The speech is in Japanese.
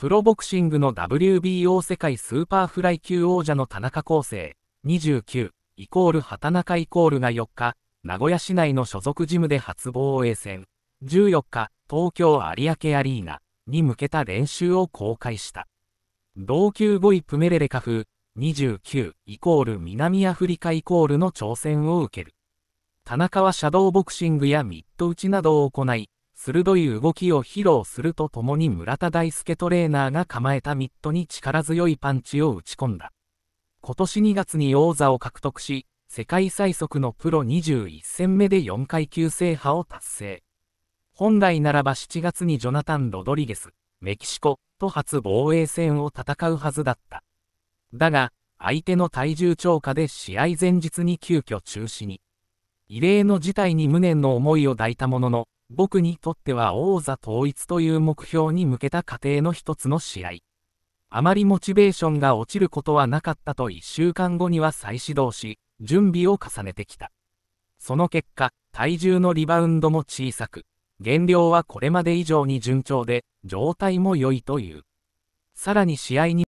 プロボクシングの WBO 世界スーパーフライ級王者の田中康生、29、イコール畑中イコールが4日、名古屋市内の所属ジムで初防衛戦、14日、東京有明アリーナに向けた練習を公開した。同級5位プメレレカフ、29、イコール南アフリカイコールの挑戦を受ける。田中はシャドーボクシングやミット打ちなどを行い、鋭い動きを披露するとともに村田大輔トレーナーが構えたミットに力強いパンチを打ち込んだ。今年2月に王座を獲得し、世界最速のプロ21戦目で4階級制覇を達成。本来ならば7月にジョナタン・ロドリゲス、メキシコと初防衛戦を戦うはずだった。だが、相手の体重超過で試合前日に急遽中止に。異例の事態に無念の思いを抱いたものの、僕にとっては王座統一という目標に向けた過程の一つの試合。あまりモチベーションが落ちることはなかったと1週間後には再始動し、準備を重ねてきた。その結果、体重のリバウンドも小さく、減量はこれまで以上に順調で、状態も良いという。さらに試合に